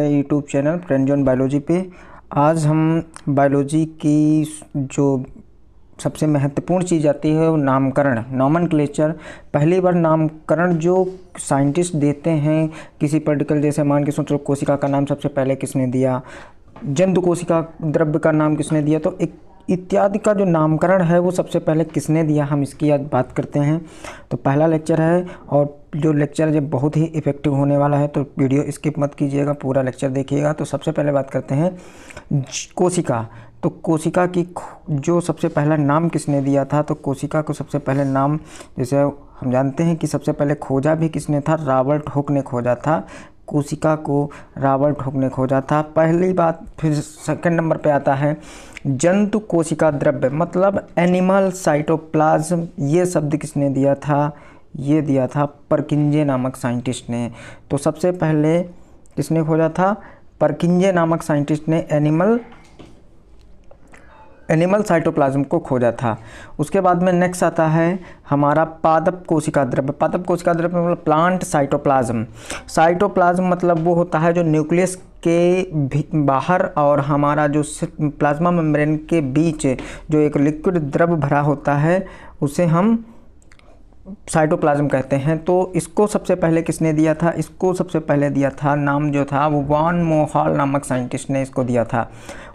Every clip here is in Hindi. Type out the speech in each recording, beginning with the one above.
YouTube channel friend zone biology पे आज हम बायोलॉजी की जो सबसे महत्वपूर्ण चीज़ आती है वो नामकरण नॉमन पहली बार नामकरण जो साइंटिस्ट देते हैं किसी पर्टिकल जैसे मान के सोचो कोशिका का नाम सबसे पहले किसने दिया जंतु कोशिका द्रव्य का नाम किसने दिया तो एक इत्यादि का जो नामकरण है वो सबसे पहले किसने दिया हम इसकी आज बात करते हैं तो पहला लेक्चर है और जो लेक्चर जब बहुत ही इफेक्टिव होने वाला है तो वीडियो स्किप मत कीजिएगा पूरा लेक्चर देखिएगा तो सबसे पहले बात करते हैं कोशिका तो कोशिका की जो सबसे पहला नाम किसने दिया था तो कोशिका को सबसे पहले नाम जैसे हम जानते हैं कि सबसे पहले खोजा भी किसने था रॉबर्ट हुक ने खोजा था कोशिका को रॉबर्ट हुक ने खोजा था पहली बात फिर सेकंड नंबर पे आता है जंतु कोशिका द्रव्य मतलब एनिमल साइटोप्लाज्म ये शब्द किसने दिया था ये दिया था परकिंजे नामक साइंटिस्ट ने तो सबसे पहले किसने खोजा था परकिंजे नामक साइंटिस्ट ने एनिमल एनिमल साइटोप्लाज्म को खोजा था उसके बाद में नेक्स्ट आता है हमारा पादप कोशिका द्रव्य पादप कोशिका द्रव्य मतलब प्लांट साइटोप्लाज्म साइटोप्लाज्म मतलब वो होता है जो न्यूक्लियस के बाहर और हमारा जो प्लाज्मा मेम्ब्रेन के बीच जो एक लिक्विड द्रव भरा होता है उसे हम साइटोप्लाज्म कहते हैं तो इसको सबसे पहले किसने दिया था इसको सबसे पहले दिया था नाम जो था वो वान मोहाल नामक साइंटिस्ट ने इसको दिया था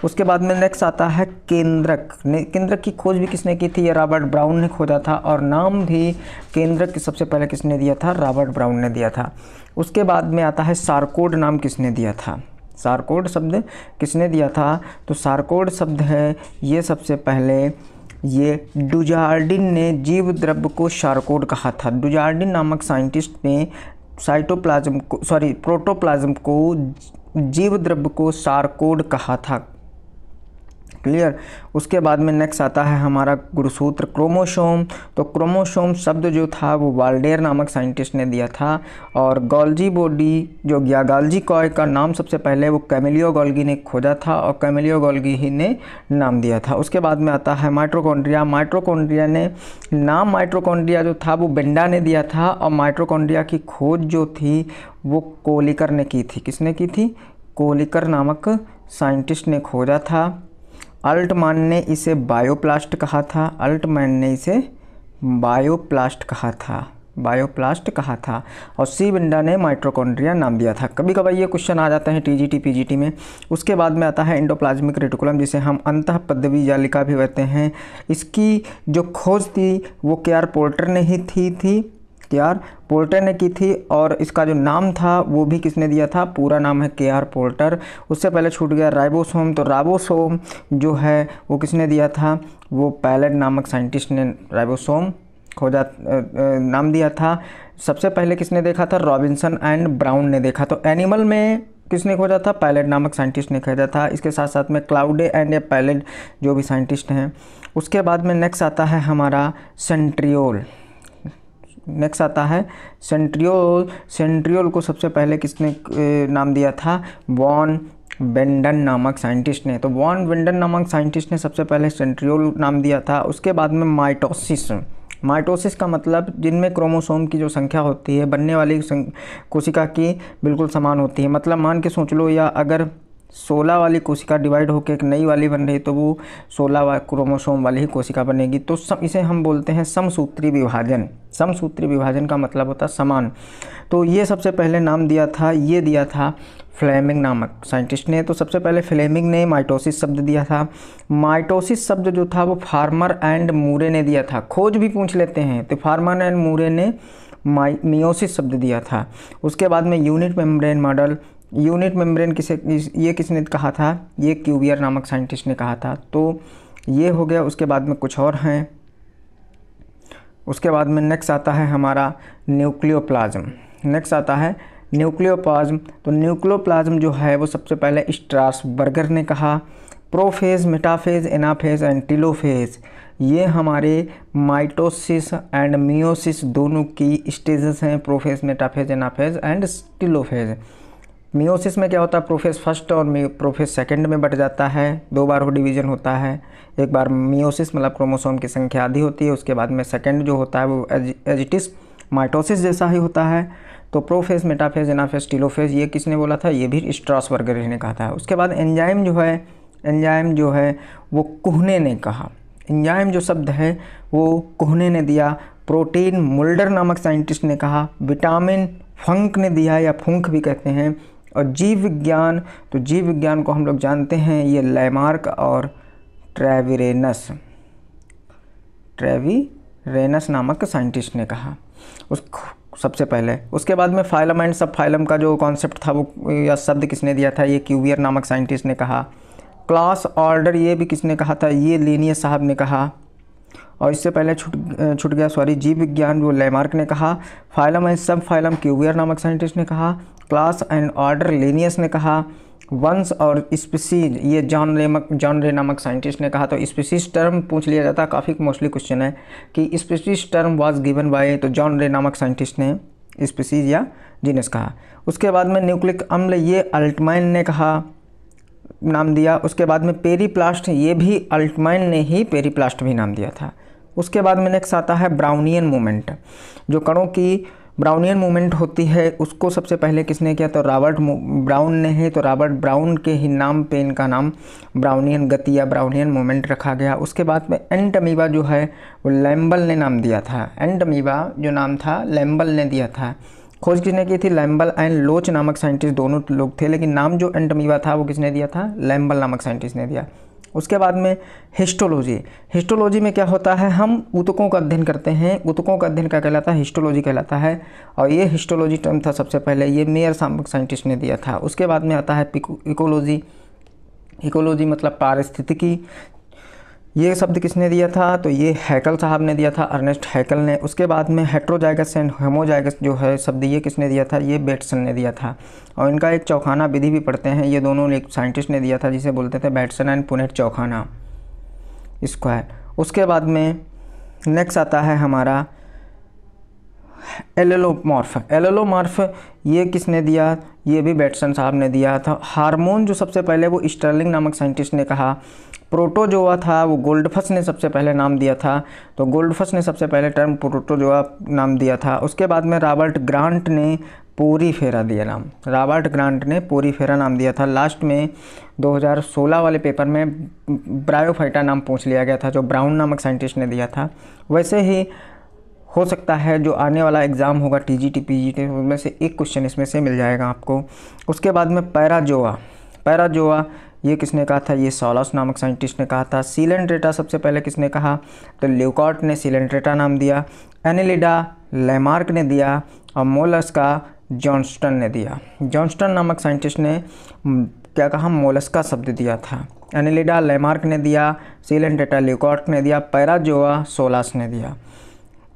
उसके बाद में नेक्स्ट आता है केंद्रक ने केंद्रक की खोज भी किसने की थी ये रॉबर्ट ब्राउन ने खोजा था और नाम भी केंद्रक की सबसे पहले किसने दिया था रॉबर्ट ब्राउन ने दिया था उसके बाद में आता है सार्कोड नाम किसने दिया था सार्कोड शब्द किसने दिया था तो सार्कोड शब्द है ये सबसे पहले ये डुजार्डिन ने जीव द्रव्य को शारकोड कहा था डुजार्डिन नामक साइंटिस्ट ने साइटोप्लाज्म को सॉरी प्रोटोप्लाज्म को जीव द्रव्य को शारकोड कहा था क्लियर उसके बाद में नेक्स्ट आता है हमारा गुरुसूत्र क्रोमोसोम तो क्रोमोसोम शब्द जो था वो वाल्डेयर नामक साइंटिस्ट ने दिया था और गोल्जी बोडी जो गया गालजी कॉय का नाम सबसे पहले वो कैमिलियो गोल्गी ने खोजा था और कैमिलियो गोल्गी ही ने नाम दिया था उसके बाद में आता है माइट्रोकोंड्रिया माइट्रोकोंड्रिया ने नाम माइट्रोकोंड्रिया जो था वो बेंडा ने दिया था और माइट्रोकोंड्रिया की खोज जो थी वो कोलिकर ने की थी किसने की थी कोलिकर नामक साइंटिस्ट ने खोजा था अल्टमान ने इसे बायोप्लास्ट कहा था अल्टमैन ने इसे बायोप्लास्ट कहा था बायोप्लास्ट कहा था और सी बिंडा ने माइट्रोकॉन्ड्रिया नाम दिया था कभी कभार ये क्वेश्चन आ जाता है टीजीटी पीजीटी में उसके बाद में आता है इंडोप्लाज्मिक रेटिकुलम जिसे हम अंत पदवी जालिका भी कहते हैं इसकी जो खोज थी वो के आर पोल्टर ने ही थी थी इख्तियार पोल्टर ने की थी और इसका जो नाम था वो भी किसने दिया था पूरा नाम है के आर पोल्टर उससे पहले छूट गया राइबोसोम तो राइबोसोम जो है वो किसने दिया था वो पैलेट नामक साइंटिस्ट ने राइबोसोम खोजा नाम दिया था सबसे पहले किसने देखा था रॉबिन्सन एंड ब्राउन ने देखा तो एनिमल में किसने खोजा था पैलेट नामक साइंटिस्ट ने खोजा था इसके साथ साथ में क्लाउडे एंड या पैलेट जो भी साइंटिस्ट हैं उसके बाद में नेक्स्ट आता है हमारा सेंट्रियोल नेक्स्ट आता है सेंट्रियोल सेंट्रियोल को सबसे पहले किसने नाम दिया था वॉन बेंडन नामक साइंटिस्ट ने तो वॉन बेंडन नामक साइंटिस्ट ने सबसे पहले सेंट्रियोल नाम दिया था उसके बाद में माइटोसिस माइटोसिस का मतलब जिनमें क्रोमोसोम की जो संख्या होती है बनने वाली कोशिका की बिल्कुल समान होती है मतलब मान के सोच लो या अगर सोलह वाली कोशिका डिवाइड होकर एक नई वाली बन रही तो वो सोलह वा, क्रोमोसोम वाली ही कोशिका बनेगी तो सम इसे हम बोलते हैं समसूत्री विभाजन समसूत्री विभाजन का मतलब होता है समान तो ये सबसे पहले नाम दिया था ये दिया था फ्लेमिंग नामक साइंटिस्ट ने तो सबसे पहले फ्लेमिंग ने माइटोसिस शब्द दिया था माइटोसिस शब्द जो था वो फार्मर एंड मूरे ने दिया था खोज भी पूछ लेते हैं तो फार्मर एंड मूरे ने माई मियोसिस शब्द दिया था उसके बाद में unit membrane model unit membrane किसे ये किसने कहा था ये क्यूबियर नामक साइंटिस्ट ने कहा था तो ये हो गया उसके बाद में कुछ और हैं उसके बाद में नेक्स्ट आता है हमारा न्यूक्लियोप्लाज्म नेक्स्ट आता है न्यूक्लियोप्लाज्म तो न्यूक्लियोप्लाज्म जो है वो सबसे पहले स्ट्रास बर्गर ने कहा prophase metaphase anaphase and telophase ये हमारे माइटोसिस एंड मियोसिस दोनों की स्टेजेस हैं prophase metaphase anaphase and telophase meiosis में क्या होता है प्रोफेस फर्स्ट और प्रोफेस सेकंड में बट जाता है दो बार वो डिवीज़न होता है एक बार मियोसिस मतलब क्रोमोसोम की संख्या आधी होती है उसके बाद में सेकंड जो होता है वो एजिटिस माइटोसिस जैसा ही होता है तो प्रोफेस मेटाफेज एनाफेज टीलोफेज ये किसने बोला था ये भी स्ट्रासबर्गर ने कहा था उसके बाद एंजाइम जो है एंजाइम जो है वो कोहने ने कहा एंजाइम जो शब्द है वो कोहने ने दिया प्रोटीन मुल्डर नामक साइंटिस्ट ने कहा विटामिन फंक ने दिया या फंक भी कहते हैं और जीव विज्ञान तो जीव विज्ञान को हम लोग जानते हैं ये लैमार्क और ट्रेविरेनस ट्रेविरेनस नामक साइंटिस्ट ने कहा उस सबसे पहले उसके बाद में फाइलम एंड सब फाइलम का जो कॉन्सेप्ट था वो या शब्द किसने दिया था ये क्यूवियर नामक साइंटिस्ट ने कहा क्लास ऑर्डर ये भी किसने कहा था ये लीनियस साहब ने कहा और इससे पहले छुट छुट गया सॉरी जीव विज्ञान वो लेमार्क ने कहा phylum and subphylum Cuvier नामक साइंटिस्ट ने कहा क्लास एंड ऑर्डर लेनियस ने कहा वंस और स्पीसीज ये जॉन रेमक जॉन रे नामक साइंटिस्ट ने कहा तो स्पीसीज टर्म पूछ लिया जाता है काफ़ी मोस्टली क्वेश्चन है कि species term was given by तो जॉन रे नामक साइंटिस्ट ने स्पीसीज या जीनस कहा उसके बाद में न्यूक्लिक अम्ल ये अल्टमाइन ने कहा नाम दिया उसके बाद में प्लास्ट ये भी अल्टमाइन ने ही प्लास्ट भी नाम दिया था उसके बाद में नेक्स्ट आता है ब्राउनियन मोमेंट जो कणों की ब्राउनियन मूवमेंट होती है उसको सबसे पहले किसने किया तो रॉबर्ट ब्राउन ने है तो रॉबर्ट ब्राउन के ही नाम पे इनका नाम ब्राउनियन गति या ब्राउनियन मूवमेंट रखा गया उसके बाद में एंटमीवा जो है वो लैम्बल ने नाम दिया था एंट जो नाम था लैम्बल ने दिया था खोज किसने की थी लैम्बल एंड लोच नामक साइंटिस्ट दोनों लोग थे लेकिन नाम जो एंटमीवा था वो किसने दिया था लैम्बल नामक साइंटिस्ट ने दिया उसके बाद में हिस्टोलॉजी हिस्टोलॉजी में क्या होता है हम उतकों का अध्ययन करते हैं उतकों का अध्ययन क्या कहलाता है हिस्टोलॉजी कहलाता है और ये हिस्टोलॉजी टर्म था सबसे पहले ये मेयर सामक साइंटिस्ट ने दिया था उसके बाद में आता है इकोलॉजी इकोलॉजी मतलब पारिस्थितिकी ये शब्द किसने दिया था तो ये हैकल साहब ने दिया था अर्नेस्ट हैकल ने उसके बाद में हेट्रोजाइगस एंड हेमोजाइगस जो है शब्द ये किसने दिया था ये बैट्सन ने दिया था और इनका एक चौखाना विधि भी पढ़ते हैं ये दोनों एक साइंटिस्ट ने दिया था जिसे बोलते थे बैट्सन एंड पुनेट चौखाना स्क्वायर उसके बाद में नेक्स्ट आता है हमारा एलेलोमॉर्फ एलेलोमॉर्फ ये किसने दिया ये भी बैटसन साहब ने दिया था हार्मोन जो सबसे पहले वो स्टर्लिंग नामक साइंटिस्ट ने कहा प्रोटोजोआ था वो गोल्डफस ने सबसे पहले नाम दिया था तो गोल्डफस ने सबसे पहले टर्म प्रोटोजोआ नाम दिया था उसके बाद में रॉबर्ट ग्रांट ने पूरी फेरा दिया नाम रॉबर्ट ग्रांट ने पूरी फेरा नाम दिया था लास्ट में 2016 वाले पेपर में ब्रायोफाइटा नाम पूछ लिया गया था जो ब्राउन नामक साइंटिस्ट ने दिया था वैसे ही हो सकता है जो आने वाला एग्ज़ाम होगा T G T P G से एक क्वेश्चन इसमें से मिल जाएगा आपको उसके बाद में पैराजोआ पैराजोआ ये किसने कहा था ये सोलास नामक साइंटिस्ट ने कहा था सीलेंड्रेटा सबसे पहले किसने कहा तो ल्यूकॉट ने सीलेंड्रेटा नाम दिया एनिलिडा लेमार्क ने दिया और मोलस का जॉन्स्टन ने दिया जॉन्स्टन नामक साइंटिस्ट ने क्या कहा मोलस का शब्द दिया था एनिलिडा लेमार्क ने दिया सीलेंड्रेटा ल्यूकॉट ने दिया पैराजोआ सोलास ने दिया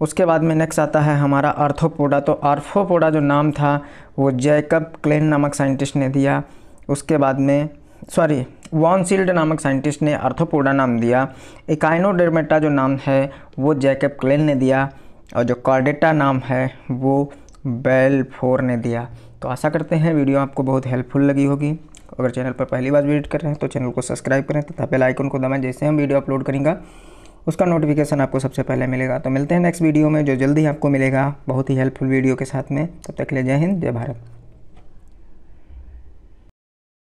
उसके बाद में नेक्स्ट आता है हमारा आर्थोपोडा तो आर्थोपोडा जो नाम था वो जैकब क्लेन नामक साइंटिस्ट ने दिया उसके बाद में सॉरी वॉनसील्ड नामक साइंटिस्ट ने आर्थोपोडा नाम दिया इकाइनोडर्मेटा जो नाम है वो जैकब क्लेन ने दिया और जो कॉर्डेटा नाम है वो बेल फोर ने दिया तो आशा करते हैं वीडियो आपको बहुत हेल्पफुल लगी होगी अगर चैनल पर पहली बार विजिट कर रहे हैं तो चैनल को सब्सक्राइब करें तथा बेल आइकन को दबाएं जैसे हम वीडियो अपलोड करेंगे उसका नोटिफिकेशन आपको सबसे पहले मिलेगा तो मिलते हैं नेक्स्ट वीडियो में जो जल्दी आपको मिलेगा बहुत ही हेल्पफुल वीडियो के साथ में तब तक ले जय हिंद जय भारत